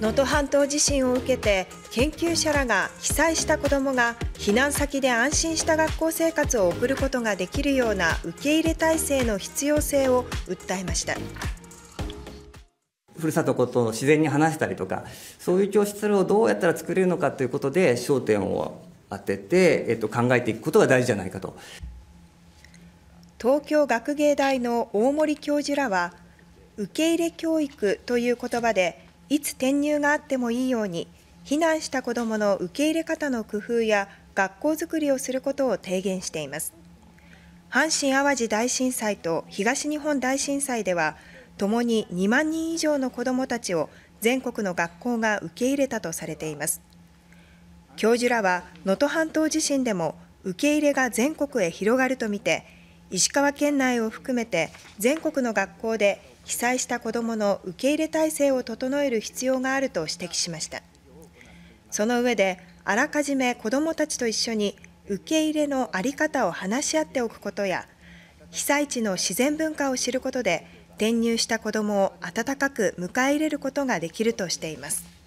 能登半島地震を受けて研究者らが被災した子どもが避難先で安心した学校生活を送ることができるような受け入れ体制の必要性を訴えましたふるさとこと自然に話したりとかそういう教室をどうやったら作れるのかということで焦点を当てて、えっと、考えていくことが大事じゃないかと。東京学芸大の大森教授らは受け入れ教育という言葉でいつ転入があってもいいように避難した子どもの受け入れ方の工夫や学校づくりをすることを提言しています阪神・淡路大震災と東日本大震災ではともに2万人以上の子どもたちを全国の学校が受け入れたとされています教授らは能登半島地震でも受け入れが全国へ広がるとみて石川県内を含めて全国の学校で被災した子どもの受け入れ体制を整える必要があると指摘しましたその上であらかじめ子どもたちと一緒に受け入れの在り方を話し合っておくことや被災地の自然文化を知ることで転入した子どもを温かく迎え入れることができるとしています。